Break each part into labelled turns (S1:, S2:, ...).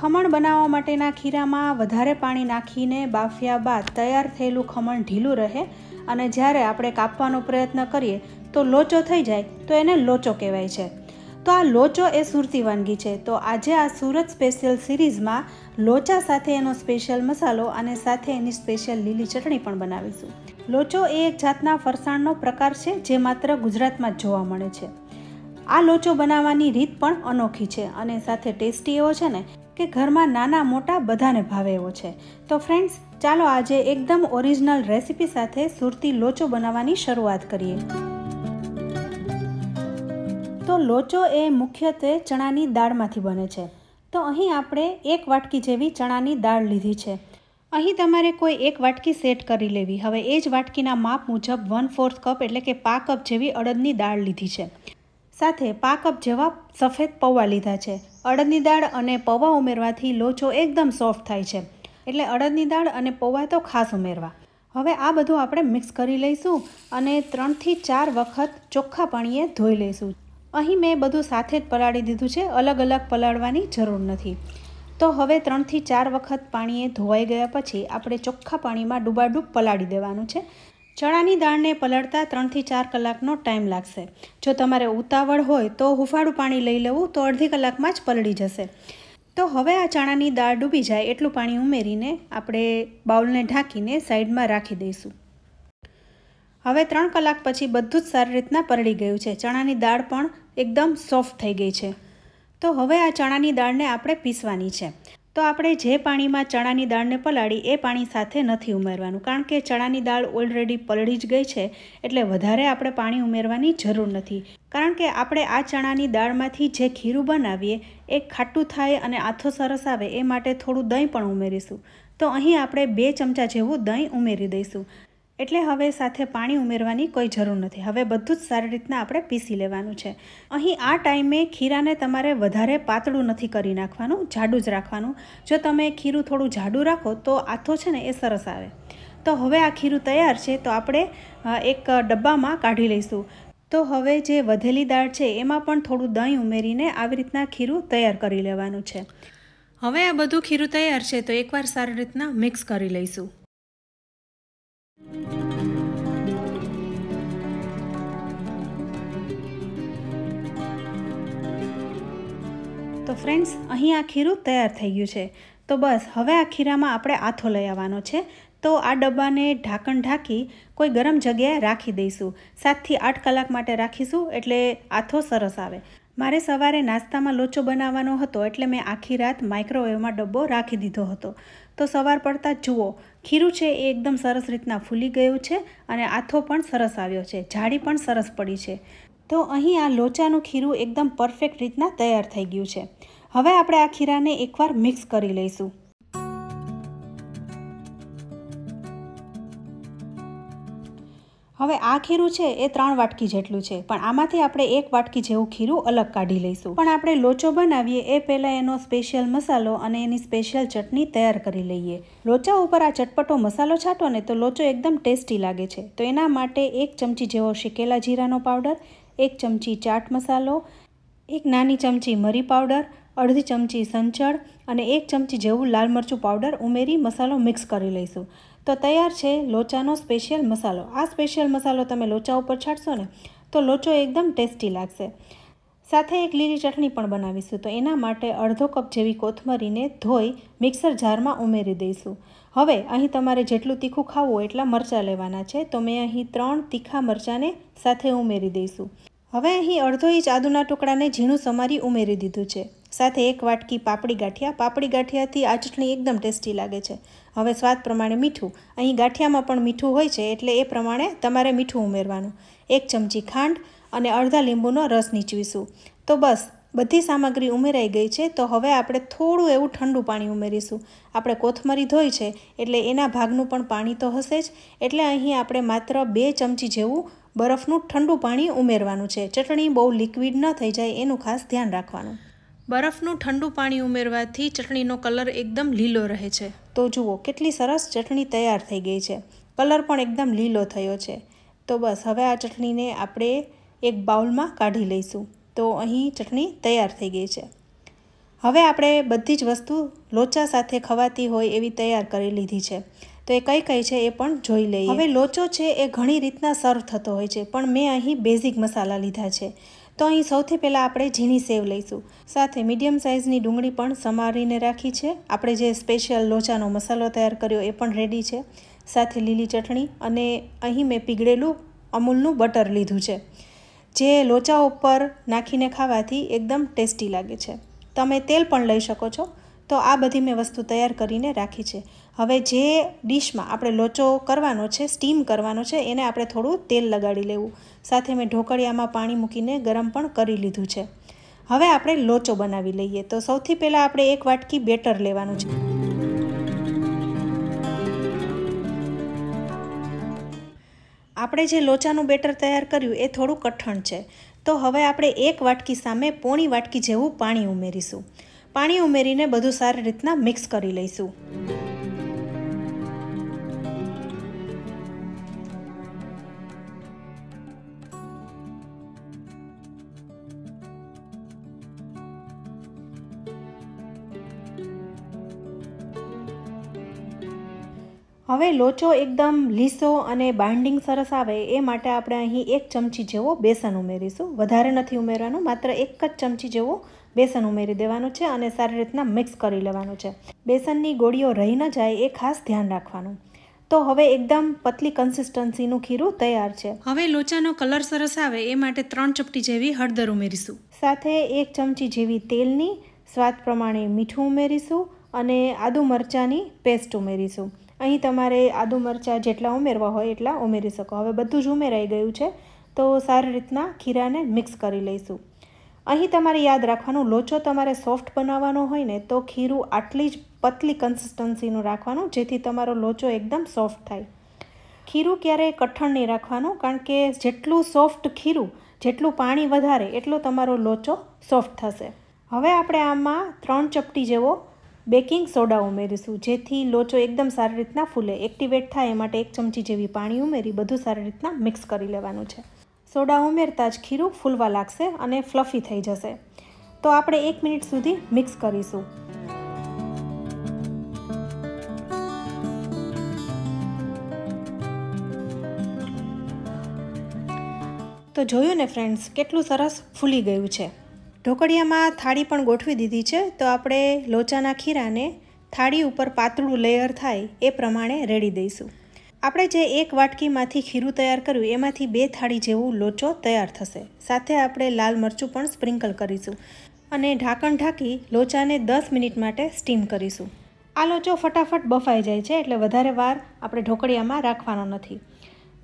S1: ખમણ બનાવવા માટેના ખીરામાં વધારે પાણી નાખીને બાફ્યા બાદ તૈયાર થયેલું ખમણ ઢીલું રહે અને જ્યારે આપણે કાપવાનો પ્રયત્ન કરીએ તો લોચો થઈ જાય તો એને લોચો કહેવાય છે તો આ લોચો એ સુરતી વાનગી છે તો આજે આ સુરત સ્પેશિયલ સિરીઝમાં લોચા સાથે એનો સ્પેશિયલ મસાલો અને સાથે એની સ્પેશિયલ લીલી ચટણી પણ બનાવીશું લોચો એ એક જાતના ફરસાણનો પ્રકાર છે જે માત્ર ગુજરાતમાં જ જોવા મળે છે આ લોચો બનાવવાની રીત પણ અનોખી છે અને સાથે ટેસ્ટી એવો છે ને કે ઘરમાં નાના મોટા બધાને ભાવે એવો છે તો ફ્રેન્ડ્સ ચાલો આજે એકદમ ઓરિજિનલ રેસિપી સાથે સુરતી લોચો બનાવવાની શરૂઆત કરીએ તો લોચો એ મુખ્યત્વે ચણાની દાળમાંથી બને છે તો અહીં આપણે એક વાટકી જેવી ચણાની દાળ લીધી છે અહીં તમારે કોઈ એક વાટકી સેટ કરી લેવી હવે એ જ વાટકીના માપ મુજબ વન ફોર્થ કપ એટલે કે પા કપ જેવી અડદની દાળ લીધી છે સાથે પાક અપ જેવા સફેદ પૌવા લીધા છે અડદની દાળ અને પૌવા ઉમેરવાથી લોચો એકદમ સોફ્ટ થાય છે એટલે અડદની દાળ અને પૌવા તો ખાસ ઉમેરવા હવે આ બધું આપણે મિક્સ કરી લઈશું અને ત્રણથી ચાર વખત ચોખ્ખા પાણીએ ધોઈ લઈશું અહીં મેં બધું સાથે જ પલાળી દીધું છે અલગ અલગ પલાળવાની જરૂર નથી તો હવે ત્રણથી ચાર વખત પાણીએ ધોવાઈ ગયા પછી આપણે ચોખ્ખા પાણીમાં ડૂબાડૂબ પલાળી દેવાનું છે ચણાની દાળને પલળતા ત્રણથી ચાર કલાકનો ટાઈમ લાગશે જો તમારે ઉતાવળ હોય તો હુફાળું પાણી લઈ લેવું તો અડધી કલાકમાં જ પલળી જશે તો હવે આ ચણાની દાળ ડૂબી જાય એટલું પાણી ઉમેરીને આપણે બાઉલને ઢાંકીને સાઈડમાં રાખી દઈશું હવે ત્રણ કલાક પછી બધું જ સારી રીતના પલળી ગયું છે ચણાની દાળ પણ એકદમ સોફ્ટ થઈ ગઈ છે તો હવે આ ચણાની દાળને આપણે પીસવાની છે તો આપણે જે પાણીમાં ચણાની દાળને પલાળી એ પાણી સાથે નથી ઉમેરવાનું કારણ કે ચણાની દાળ ઓલરેડી પલળી જ ગઈ છે એટલે વધારે આપણે પાણી ઉમેરવાની જરૂર નથી કારણ કે આપણે આ ચણાની દાળમાંથી જે ખીરું બનાવીએ એ ખાટું થાય અને આથો સરસ આવે એ માટે થોડું દહીં પણ ઉમેરીશું તો અહીં આપણે બે ચમચા જેવું દહીં ઉમેરી દઈશું એટલે હવે સાથે પાણી ઉમેરવાની કોઈ જરૂર નથી હવે બધું જ સારી રીતના આપણે પીસી લેવાનું છે અહીં આ ટાઈમે ખીરાને તમારે વધારે પાતળું નથી કરી નાખવાનું જાડું જ રાખવાનું જો તમે ખીરું થોડું જાડું રાખો તો આથો છે ને એ સરસ આવે તો હવે આ ખીરું તૈયાર છે તો આપણે એક ડબ્બામાં કાઢી લઈશું તો હવે જે વધેલી દાળ છે એમાં પણ થોડું દહીં ઉમેરીને આવી રીતના ખીરું તૈયાર કરી લેવાનું છે હવે આ બધું ખીરું તૈયાર છે તો એકવાર સારી રીતના મિક્સ કરી લઈશું તો ફ્રેન્ડ્સ અહીં આ ખીરું તૈયાર થઈ ગયું છે તો બસ હવે આ ખીરામાં આપણે આથો લઈ આવવાનો છે તો આ ડબ્બાને ઢાંકણ ઢાંકી કોઈ ગરમ જગ્યાએ રાખી દઈશું સાતથી આઠ કલાક માટે રાખીશું એટલે આથો સરસ આવે મારે સવારે નાસ્તામાં લોચો બનાવવાનો હતો એટલે મેં આખી રાત માઇક્રોવેવમાં ડબ્બો રાખી દીધો હતો તો સવાર પડતાં જુઓ ખીરું છે એ એકદમ સરસ રીતના ફૂલી ગયું છે અને આથો પણ સરસ આવ્યો છે જાડી પણ સરસ પડી છે તો અહીં આ લોચાનું ખીરું એકદમ પરફેક્ટ રીતના તૈયાર થઈ ગયું છે હવે આપણે આ ખીરાને એકવાર મિક્સ કરી લઈશું હવે આ ખીરું છે એ ત્રણ વાટકી જેટલું છે પણ આમાંથી આપણે એક વાટકી જેવું ખીરું અલગ કાઢી લઈશું પણ આપણે લોચો બનાવીએ એ પહેલાં એનો સ્પેશિયલ મસાલો અને એની સ્પેશિયલ ચટણી તૈયાર કરી લઈએ લોચા ઉપર આ ચટપટો મસાલો છાંટો ને તો લોચો એકદમ ટેસ્ટી લાગે છે તો એના માટે એક ચમચી જેવો શેકેલા જીરાનો પાવડર એક ચમચી ચાટ મસાલો એક નાની ચમચી મરી પાવડર અડધી ચમચી સંચળ અને એક ચમચી જેવું લાલ મરચું પાવડર ઉમેરી મસાલો મિક્સ કરી લઈશું તો તૈયાર છે લોચાનો સ્પેશિયલ મસાલો આ સ્પેશિયલ મસાલો તમે લોચા ઉપર છાંટશો ને તો લોચો એકદમ ટેસ્ટી લાગશે સાથે એક લીલી ચટણી પણ બનાવીશું તો એના માટે અડધો કપ જેવી કોથમરીને ધોઈ મિક્સર જારમાં ઉમેરી દઈશું હવે અહીં તમારે જેટલું તીખું ખાવું હોય એટલા મરચાં લેવાના છે તો મેં અહીં ત્રણ તીખા મરચાંને સાથે ઉમેરી દઈશું હવે અહીં અડધો ઇંચ આદુના ટુકડાને ઝીણું સમારી ઉમેરી દીધું છે સાથે એક વાટકી પાપડી ગાંઠિયા પાપડી ગાંઠિયાથી આ ચટણી એકદમ ટેસ્ટી લાગે છે હવે સ્વાદ પ્રમાણે મીઠું અહીં ગાંઠિયામાં પણ મીઠું હોય છે એટલે એ પ્રમાણે તમારે મીઠું ઉમેરવાનું એક ચમચી ખાંડ અને અડધા લીંબુનો રસ નીચવીશું તો બસ બધી સામગ્રી ઉમેરાઈ ગઈ છે તો હવે આપણે થોડું એવું ઠંડુ પાણી ઉમેરીશું આપણે કોથમરી ધોઈ છે એટલે એના ભાગનું પણ પાણી તો હશે જ એટલે અહીં આપણે માત્ર બે ચમચી જેવું બરફનું ઠંડુ પાણી ઉમેરવાનું છે ચટણી બહુ લિક્વિડ ન થઈ જાય એનું ખાસ ધ્યાન રાખવાનું બરફનું ઠંડુ પાણી ઉમેરવાથી ચટણીનો કલર એકદમ લીલો રહે છે તો જુઓ કેટલી સરસ ચટણી તૈયાર થઈ ગઈ છે કલર પણ એકદમ લીલો થયો છે તો બસ હવે આ ચટણીને આપણે એક બાઉલમાં કાઢી લઈશું તો અહીં ચટણી તૈયાર થઈ ગઈ છે હવે આપણે બધી જ વસ્તુ લોચા સાથે ખવાતી હોય એવી તૈયાર કરી લીધી છે તો એ કઈ કઈ છે એ પણ જોઈ લઈએ હવે લોચો છે એ ઘણી રીતના સર્વ થતો હોય છે પણ મેં અહીં બેઝિક મસાલા લીધા છે તો અહીં સૌથી પહેલાં આપણે ઝીણી સેવ લઈશું સાથે મીડિયમ સાઇઝની ડુંગળી પણ સમારીને રાખી છે આપણે જે સ્પેશિયલ લોચાનો મસાલો તૈયાર કર્યો એ પણ રેડી છે સાથે લીલી ચટણી અને અહીં મેં પીગળેલું અમૂલનું બટર લીધું છે જે લોચા ઉપર નાખીને ખાવાથી એકદમ ટેસ્ટી લાગે છે તમે તેલ પણ લઈ શકો છો તો આ બધી મેં વસ્તુ તૈયાર કરીને રાખી છે હવે જે ડીશમાં આપણે લોચો કરવાનો છે સ્ટીમ કરવાનો છે એને આપણે થોડું તેલ લગાડી લેવું સાથે મેં ઢોકળિયામાં પાણી મૂકીને ગરમ પણ કરી લીધું છે હવે આપણે લોચો બનાવી લઈએ તો સૌથી પહેલાં આપણે એક વાટકી બેટર લેવાનું છે આપણે જે લોચાનું બેટર તૈયાર કર્યું એ થોડું કઠણ છે તો હવે આપણે એક વાટકી સામે પોણી વાટકી જેવું પાણી ઉમેરીશું પાણી ઉમેરીને બધું સારી રીતના મિક્સ કરી લઈશું હવે લોચો એકદમ લીસો અને બાઇન્ડિંગ સરસ આવે એ માટે આપણે અહીં એક ચમચી જેવો બેસન ઉમેરીશું વધારે નથી ઉમેરવાનું માત્ર એક જ ચમચી જેવો બેસન ઉમેરી દેવાનું છે અને સારી રીતના મિક્સ કરી લેવાનું છે બેસનની ગોળીઓ રહી ન જાય એ ખાસ ધ્યાન રાખવાનું તો હવે એકદમ પતલી કન્સિસ્ટન્સીનું ખીરું તૈયાર છે હવે લોચાનો કલર સરસ આવે એ માટે ત્રણ ચપટી જેવી હળદર ઉમેરીશું સાથે એક ચમચી જેવી તેલની સ્વાદ પ્રમાણે મીઠું ઉમેરીશું અને આદુ મરચાંની પેસ્ટ ઉમેરીશું અહીં તમારે આદું મરચાં જેટલા ઉમેરવા હોય એટલા ઉમેરી શકો હવે બધું જ ઉમેરાઈ ગયું છે તો સારી રીતના ખીરાને મિક્સ કરી લઈશું અહીં તમારે યાદ રાખવાનું લોચો તમારે સોફ્ટ બનાવવાનો હોય ને તો ખીરું આટલી જ પતલી કન્સિસ્ટન્સીનું રાખવાનું જેથી તમારો લોચો એકદમ સોફ્ટ થાય ખીરું ક્યારેય કઠણ નહીં રાખવાનું કારણ કે જેટલું સોફ્ટ ખીરું જેટલું પાણી વધારે એટલો તમારો લોચો સોફ્ટ થશે હવે આપણે આમાં ત્રણ ચપટી જેવો બેકિંગ સોડા ઉમેરીશું જેથી લોચો એકદમ સારી રીતના ફૂલે એક્ટિવેટ થાય એ માટે એક ચમચી જેવી પાણી ઉમેરી બધું સારી રીતના મિક્સ કરી લેવાનું છે સોડા ઉમેરતા જ ખીરું ફૂલવા લાગશે અને ફ્લફી થઈ જશે તો આપણે એક મિનિટ સુધી મિક્સ કરીશું તો જોયું ને ફ્રેન્ડ્સ કેટલું સરસ ફૂલી ગયું છે ઢોકળિયામાં થાળી પણ ગોઠવી દીધી છે તો આપણે લોચાના ખીરાને થાળી ઉપર પાતળું લેયર થાય એ પ્રમાણે રેડી દઈશું આપણે જે એક વાટકીમાંથી ખીરું તૈયાર કર્યું એમાંથી બે થાળી જેવું લોચો તૈયાર થશે સાથે આપણે લાલ મરચું પણ સ્પ્રિંકલ કરીશું અને ઢાંકણ ઢાંકી લોચાને દસ મિનિટ માટે સ્ટીમ કરીશું આ લોચો ફટાફટ બફાઈ જાય છે એટલે વધારે વાર આપણે ઢોકળિયામાં રાખવાનો નથી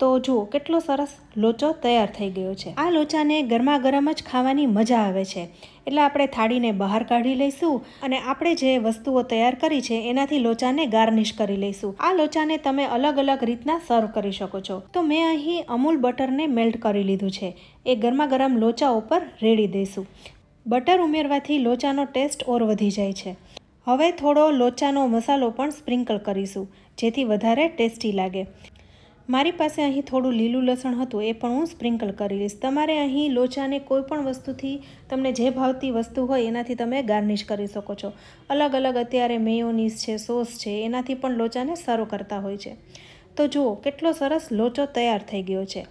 S1: તો જુઓ કેટલો સરસ લોચો તૈયાર થઈ ગયો છે આ લોચાને ગરમા ગરમ જ ખાવાની મજા આવે છે એટલે આપણે થાળીને બહાર કાઢી લઈશું અને આપણે જે વસ્તુઓ તૈયાર કરી છે એનાથી લોચાને ગાર્નિશ કરી લઈશું આ લોચાને તમે અલગ અલગ રીતના સર્વ કરી શકો છો તો મેં અહીં અમૂલ બટરને મેલ્ટ કરી લીધું છે એ ગરમા ગરમ લોચા ઉપર રેડી દઈશું બટર ઉમેરવાથી લોચાનો ટેસ્ટ ઓર વધી જાય છે હવે થોડો લોચાનો મસાલો પણ સ્પ્રિંકલ કરીશું જેથી વધારે ટેસ્ટી લાગે મારી પાસે અહીં થોડું લીલું લસણ હતું એ પણ હું સ્પ્રિંકલ કરી લઈશ તમારે અહીં લોચાને કોઈ પણ વસ્તુથી તમને જે ભાવતી વસ્તુ હોય એનાથી તમે ગાર્નિશ કરી શકો છો અલગ અલગ અત્યારે મેયોનીઝ છે સોસ છે એનાથી પણ લોચાને સારો કરતા હોય છે તો જુઓ કેટલો સરસ લોચો તૈયાર થઈ ગયો છે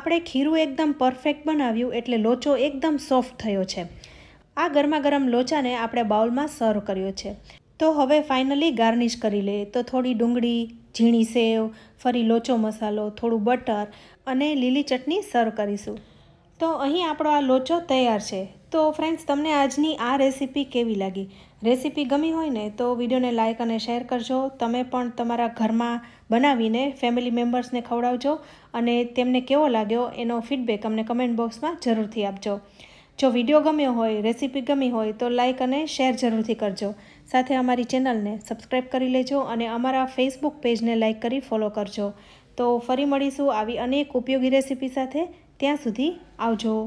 S1: આપણે ખીરું એકદમ પરફેક્ટ બનાવ્યું એટલે લોચો એકદમ સોફ્ટ થયો છે આ ગરમા ગરમ લોચાને આપણે બાઉલમાં સર્વ કર્યો છે તો હવે ફાઇનલી ગાર્નિશ કરી લે તો થોડી ડુંગળી ઝીણી સેવ ફરી લોચો મસાલો થોડું બટર અને લીલી ચટણી સર્વ કરીશું તો અહીં આપણો આ લોચો તૈયાર છે તો ફ્રેન્ડ્સ તમને આજની આ રેસીપી કેવી લાગી રેસીપી ગમી હોય ને તો વિડીયોને લાઇક અને શેર કરજો તમે પણ તમારા ઘરમાં બનાવીને ફેમિલી મેમ્બર્સને ખવડાવજો અને તેમને કેવો લાગ્યો એનો ફીડબેક અમને કમેન્ટ બોક્સમાં જરૂરથી આપજો જો વિડીયો ગમ્યો હોય રેસીપી ગમી હોય તો લાઇક અને શેર જરૂરથી કરજો સાથે અમારી ચેનલને સબસ્ક્રાઈબ કરી લેજો અને અમારા ફેસબુક પેજને લાઇક કરી ફોલો કરજો તો ફરી મળીશું આવી અનેક ઉપયોગી રેસીપી સાથે ત્યાં સુધી આવજો